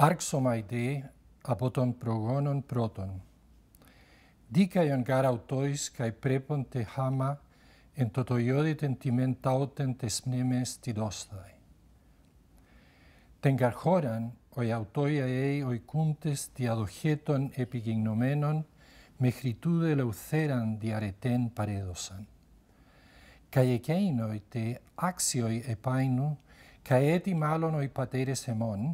Arxomai de apoton progonon proton. Dicaion gar autois cae prepon te hama en totoiode tentiment auten tes mnemes tidostai. Tengar horan, oi autoia ei oi cuntes diadogeton epigignomenon mechritude leuceran diareten paredosan. Cae echeinoi te axioi epainu, cae eti malonoi pateres emon,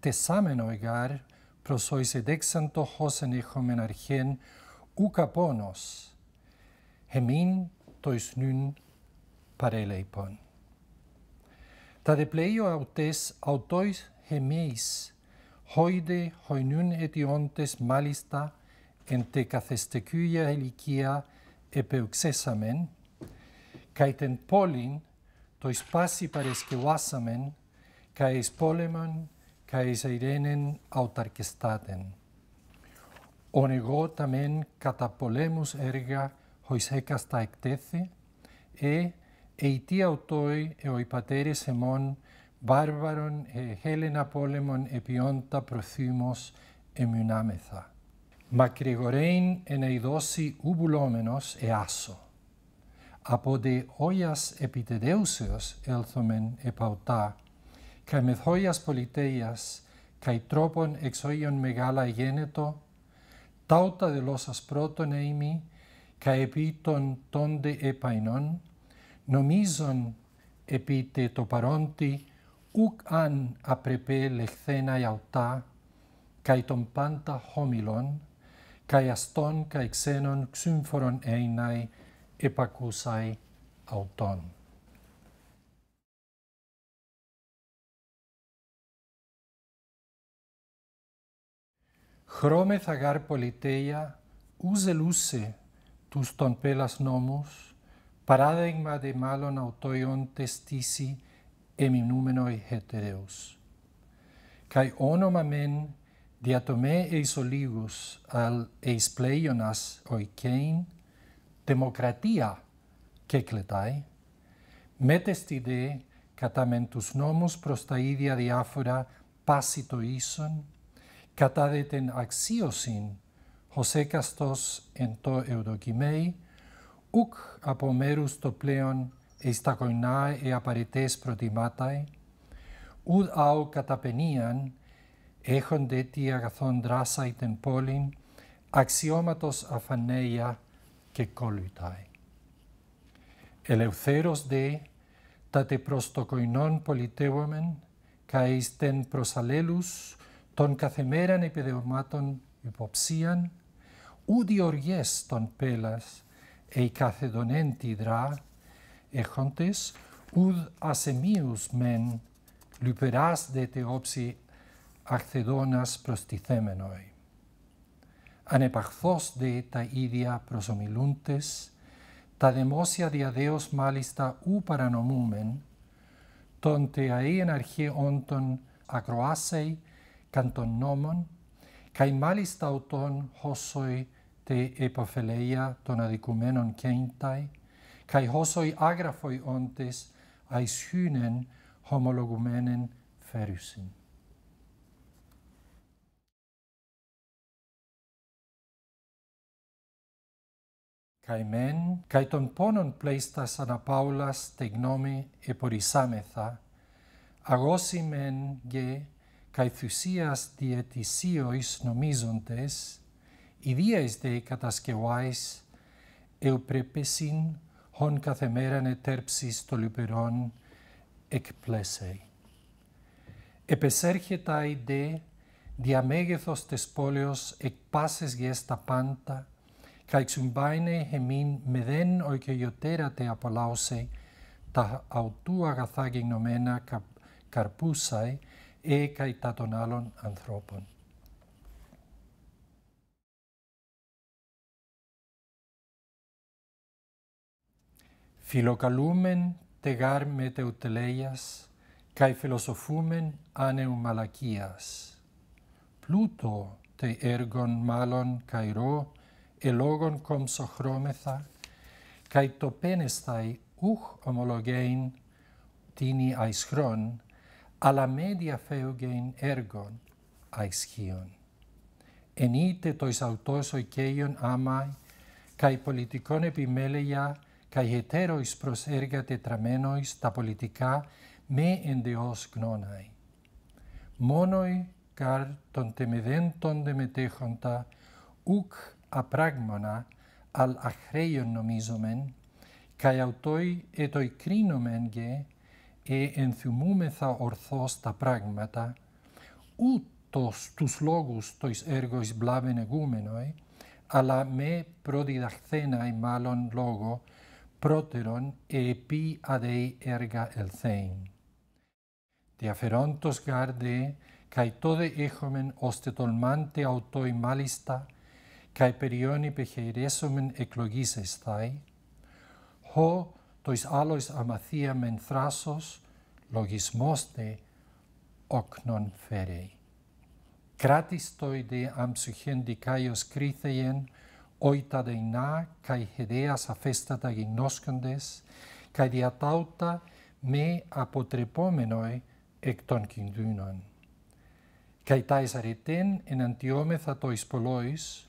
te samen oigar pro sois hosen echom en argen uca ponos, hemin tois nun pareleipon. Ta de autes autois hemeis hoide hoinun etiontes malista en te cafestecuia helicia epeuxesamen, caet polin tois pasi pareskevasamen, caes poleman caesarenen αυταρκεστάτεν. Ον εγώ ταμέν κατά πολέμους έργα χωρίς έκαστα εκτέθη, ε ειτί αυτοί οἱ πατέρες εμών βάρβαρον ε χέλενα πόλεμον επιόντα προθύμος εμιουνάμεθα. Μακρηγορέιν εν ειδώσει ουβουλόμενος εάσο. Από δε όιας επιτεδέουσεως έλθομεν επαυτά cae me thoias politaeas, cae tropon ex oeion megalae geneto, tauta delosas proton eimi, cae epiton tonte epainon, nomizon epite to paronti, uc an aprepe lechtenae auta, cae ton panta homilon, cae aston cae xenon xunforon einae epakousae auton. Chrome thagar politeia us luce tus ton pelas nomos paradigma de malon nautoion testisi em in numero heteros kai onoma diatome e isoligos al eispleionas pleionas oi kein demokratia kekletai metesti de katamentus nomos prostaidia diafora pasitoison κατά δε την αξίωσιν έκαστος εν το ευδοκιμεί, ουκ από μέρους το πλέον ειστακοινάε ε απαριτές προτιμάται, ουδ αου καταπενίαν δε τι αγαθόν δράσαι την πόλιν αξιώματος αφανέια και κόλουταe. Ελευθέρος δε, τα τε προς το κοινόν πολιτεύομεν, καείς τεν προσαλέλους, των καθεμέραν επιδεωμάτων υποψίαν, ούδι οργές των πέλας, ει κάθεδον τη δρά, έχοντες, ουδ ασεμίους μεν, λυπεράς δε τε όψι αχθεδόνας προστιθέμενοι. Ανεπαχθώς δε τα ίδια προσομιλούντες, τα δημόσια διαδέως μάλιστα ου παρανομούμεν, τον τε αέιν όντων ακροάσαι καν των νόμων, καί μάλιστα οτών χώσοι τε επαφελεία των αδικουμένων κέντται, καί χώσοι άγραφοι όντες αισχύνεν χομολογουμένεν φέρουσιν. μεν, καί των πόνων πλέστας αναπαύλας τε γνώμη επορισάμεθα, αγώσιμεν γε καί θυσίας διαιτησίως νομίζοντες, ιδίες δε κατασκευάεις, ευπρεπεσιν χων καθεμέραν καθεμέραν ετέρψεις το λιπερόν εκπλέσαι. Επεσέρχεται δε διαμέγεθος της πόλεως εκ πάσης τα πάντα, καί ξυμπάινε εμήν μεδέν οικογιωτέρα τε απολάωσε, τα αυτού αγαθά γεγνωμένα καρπούσαι, e kai alon anthropon Philokalumen te gar meteuteleias kai philosophumen aneum malakias Pluto te ergon malon kai rho e logon komsochrometha kai topenestai uch homologein tini eis chron αλλά με φέουγεν έργων αισχύον. Εν είτε το εισαυτός ο άμαί, καί πολιτικών επιμέλεια, καί εταίροις προς έργα τετραμένοις τα πολιτικά, με ενδεός γνώναί. Μόνοι καρ των τεμεδέντων δεμετέχοντα, ουκ απράγμονα, αλ αχρέιον νομίζομεν, καί αυτοί ετοικρίνομεν γε, ε, ενθυμούμεθα ορθώς τα πράγματα, ούτως τους λόγους τοις έργοις μπλάβεν εγούμενοι, αλλά με η μάλλον λόγο, πρώτερον επί αδεΐ έργα ελθέιν. Διαφερόντος γάρδε, καί τόδε έχομεν ώστε τολμάντε αυτοί μάλιστα, καί περιόν υπεχαιρέσομεν εκλογής εσθαι, ο το άλλοις αμαθία μεν θράσος λογισμός δε όκνον φέρει. Κράτιστοι δε αμψυχήν δικαίος κρίθεγεν, οι τα δεινά καί χεδέας αφέστατα γινώσκοντες, καί διατάουτα με αποτρεπόμενοι εκ των κινδύνων. Καί τά αρετέν εν αντιόμεθα το πολλοίς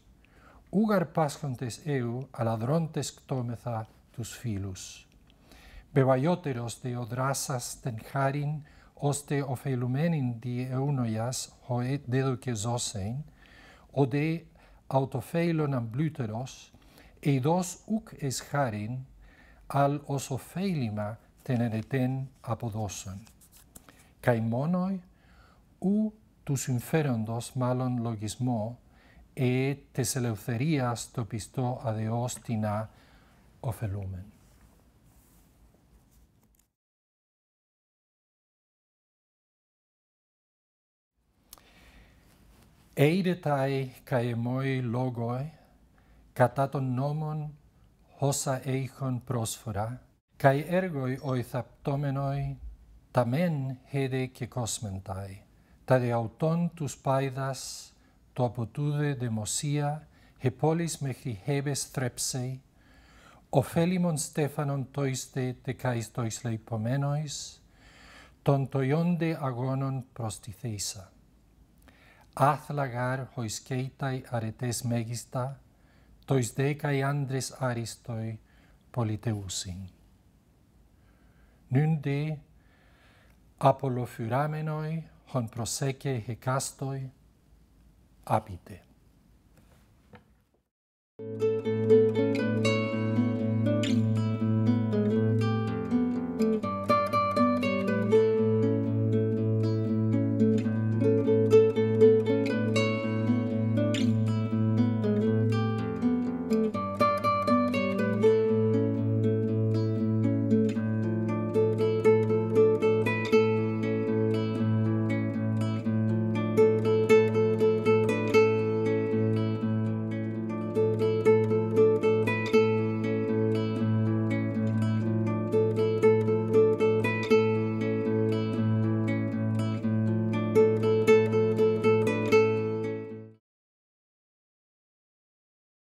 ούγαρ πάσχοντες αιού, αλλά κτόμεθα τους φίλους. Βεβαιότερος δε ο δράσας τεν χάριν, ώστε οφειλουμένην δι εύνοιας χωέ δεδοκεζώσειν, ο δε αυτοφέλων αμπλύτερος, ειδός ουκ εις χάριν, αλ ως οφέλημα τεν ερετέν αποδώσον. Καί μόνοι, ου του συμφέροντος μάλλον λογισμό, ε τες ελευθερίας το πιστό αδεός την Eide cae kai moi logoi kata ton nomon hosa eichon prosphora kai ergoi oi thaptomenoi tamen hede ke kosmen ta de auton tus paidas to apotude de mosia he polis hebes trepsei o stefanon toiste te kai stois ton toionde agonon prostitheisa athlagar hois keitai aretes megista, tois decai andres aristoi politeusin. Nun de, apolo furamenoi, hon proseque hecastoi, apite. Thank you.